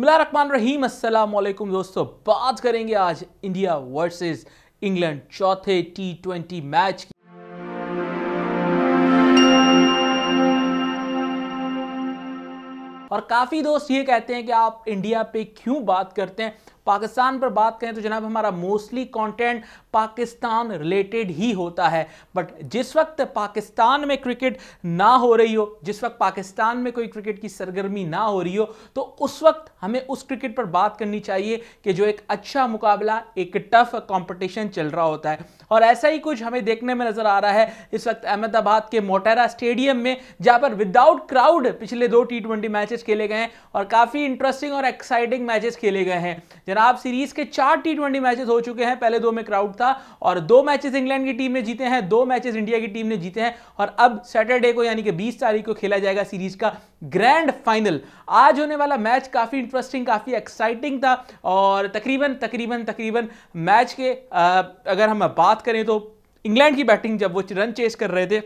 रकमान रहीम असल दोस्तों बात करेंगे आज इंडिया वर्सेस इंग्लैंड चौथे टी ट्वेंटी मैच की और काफ़ी दोस्त ये कहते हैं कि आप इंडिया पे क्यों बात करते हैं पाकिस्तान पर बात करें तो जनाब हमारा मोस्टली कंटेंट पाकिस्तान रिलेटेड ही होता है बट जिस वक्त पाकिस्तान में क्रिकेट ना हो रही हो जिस वक्त पाकिस्तान में कोई क्रिकेट की सरगर्मी ना हो रही हो तो उस वक्त हमें उस क्रिकेट पर बात करनी चाहिए कि जो एक अच्छा मुकाबला एक टफ कंपटीशन चल रहा होता है और ऐसा ही कुछ हमें देखने में नज़र आ रहा है इस वक्त अहमदाबाद के मोटेरा स्टेडियम में जहाँ पर विदाउट क्राउड पिछले दो टी ट्वेंटी मैचेस खेले गए हैं और काफ़ी इंटरेस्टिंग और एक्साइटिंग मैचेस खेले गए हैं जनाब सीरीज के चार टी ट्वेंटी मैचेस हो चुके हैं पहले दो में क्राउड था और दो मैचेस इंग्लैंड की टीम ने जीते हैं दो मैचेस इंडिया की टीम ने जीते हैं और अब सैटरडे को यानी कि बीस तारीख को खेला जाएगा सीरीज का ग्रैंड फाइनल आज होने वाला मैच काफ़ी इंटरेस्टिंग काफ़ी एक्साइटिंग था और तकरीबन तकरीबन तकरीबन मैच के आ, अगर हम बात करें तो इंग्लैंड की बैटिंग जब वो रन चेस कर रहे थे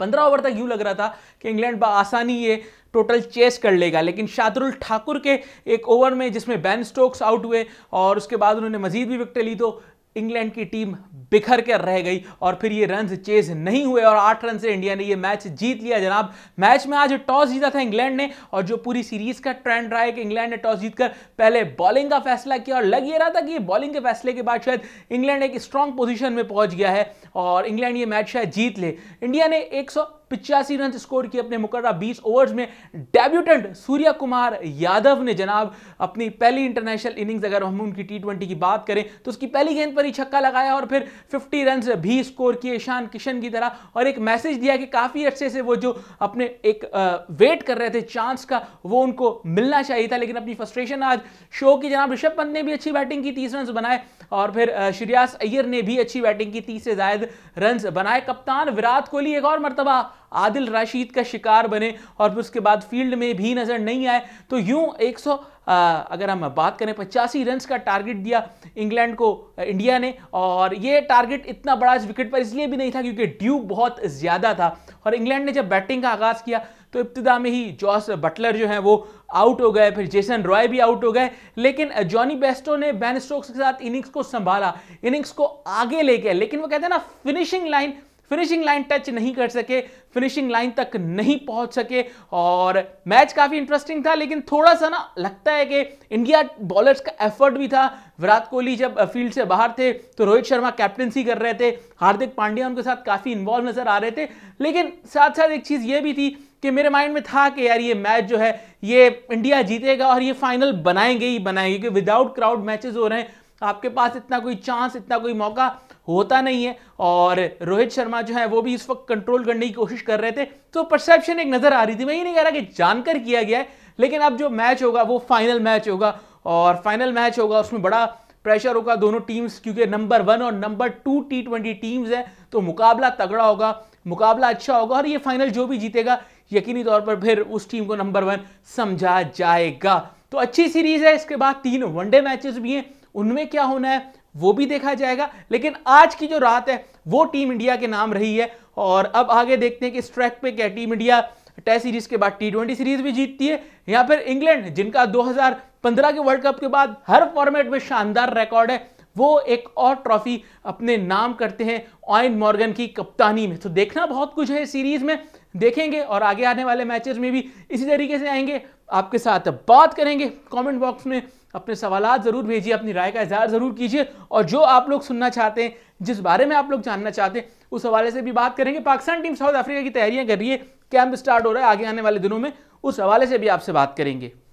पंद्रह ओवर तक यूँ लग रहा था कि इंग्लैंड आसानी ये टोटल चेस कर लेगा लेकिन शाहरुल ठाकुर के एक ओवर में जिसमें बैन स्टोक्स आउट हुए और उसके बाद उन्होंने मजीद भी विकटें ली तो इंग्लैंड की टीम बिखर कर रह गई और फिर ये रन चेज नहीं हुए और आठ रन से इंडिया ने ये मैच जीत लिया जनाब मैच में आज टॉस जीता था इंग्लैंड ने और जो पूरी सीरीज का ट्रेंड रहा है कि इंग्लैंड ने टॉस जीतकर पहले बॉलिंग का फैसला किया और लग ये रहा था कि बॉलिंग के फैसले के बाद शायद इंग्लैंड एक स्ट्रांग पोजिशन में पहुंच गया है और इंग्लैंड ये मैच शायद जीत ले इंडिया ने एक पिचासी रन स्कोर किए अपने मुकर्रा 20 ओवर्स में डेब्यूटेंट सूर्य कुमार यादव ने जनाब अपनी पहली इंटरनेशनल इनिंग्स अगर हम उनकी टी की बात करें तो उसकी पहली गेंद पर ही छक्का लगाया और फिर 50 रन भी स्कोर किए ईशान किशन की तरह और एक मैसेज दिया कि काफ़ी अच्छे से वो जो अपने एक वेट कर रहे थे चांस का वो उनको मिलना चाहिए था लेकिन अपनी फ्रस्ट्रेशन आज शो की जनाब ऋषभ पंत ने भी अच्छी बैटिंग की तीस रन बनाए और फिर श्रीयास अय्यर ने भी अच्छी बैटिंग की तीस से ज्यादा रन बनाए कप्तान विराट कोहली एक और मरतबा आदिल राशिद का शिकार बने और फिर उसके बाद फील्ड में भी नज़र नहीं आए तो यूं एक आ, अगर हम बात करें पचासी रन का टारगेट दिया इंग्लैंड को इंडिया ने और ये टारगेट इतना बड़ा इस विकेट पर इसलिए भी नहीं था क्योंकि ड्यू बहुत ज़्यादा था और इंग्लैंड ने जब बैटिंग का आगाज़ किया तो इब्तदा में ही जॉस बटलर जो हैं वो आउट हो गए फिर जेसन रॉय भी आउट हो गए लेकिन जॉनी बेस्टो ने बैन स्टोक्स के साथ इनिंग्स को संभाला इनिंग्स को आगे ले गया लेकिन वो कहते हैं ना finishing line finishing line touch नहीं कर सके फिनिशिंग लाइन तक नहीं पहुंच सके और मैच काफ़ी इंटरेस्टिंग था लेकिन थोड़ा सा ना लगता है कि इंडिया बॉलर्स का एफर्ट भी था विराट कोहली जब फील्ड से बाहर थे तो रोहित शर्मा कैप्टनसी कर रहे थे हार्दिक पांड्या उनके साथ काफ़ी इन्वॉल्व नज़र आ रहे थे लेकिन साथ साथ एक चीज़ ये भी थी कि मेरे माइंड में था कि यार ये मैच जो है ये इंडिया जीतेगा और ये फाइनल बनाएंगे ही बनाएंगे क्योंकि विदाउट क्राउड मैचेस हो रहे हैं आपके पास इतना कोई चांस इतना कोई मौका होता नहीं है और रोहित शर्मा जो है वो भी इस वक्त कंट्रोल करने की कोशिश कर रहे थे तो परसेप्शन एक नज़र आ रही थी मैं ये नहीं कह रहा कि जानकर किया गया है लेकिन अब जो मैच होगा वो फाइनल मैच होगा और फाइनल मैच होगा उसमें बड़ा प्रेशर होगा दोनों टीम्स क्योंकि नंबर वन और number two T twenty teams हैं तो मुकाबला तगड़ा होगा मुकाबला अच्छा होगा और ये फाइनल जो भी जीतेगा यकीनी तौर पर फिर उस टीम को नंबर वन समझा जाएगा तो अच्छी सीरीज है इसके बाद तीन वनडे मैचेस भी हैं उनमें क्या होना है वो भी देखा जाएगा लेकिन आज की जो रात है वो टीम इंडिया के नाम रही है और अब आगे देखते हैं कि इस ट्रैक पे क्या टीम इंडिया टेस्ट सीरीज के बाद टी ट्वेंटी सीरीज भी जीतती है या फिर इंग्लैंड जिनका 2015 के वर्ल्ड कप के बाद हर फॉर्मेट में शानदार रिकॉर्ड है वो एक और ट्रॉफी अपने नाम करते हैं ऑयन मॉर्गन की कप्तानी में तो देखना बहुत कुछ है इस सीरीज में देखेंगे और आगे आने वाले मैचेस में भी इसी तरीके से आएंगे आपके साथ बात करेंगे कमेंट बॉक्स में अपने सवाल ज़रूर भेजिए अपनी राय का इजहार ज़रूर कीजिए और जो आप लोग सुनना चाहते हैं जिस बारे में आप लोग जानना चाहते हैं उस हवाले से भी बात करेंगे पाकिस्तान टीम साउथ अफ्रीका की तैयारियां कर रही है कैंप स्टार्ट हो रहा है आगे आने वाले दिनों में उस हवाले से भी आपसे बात करेंगे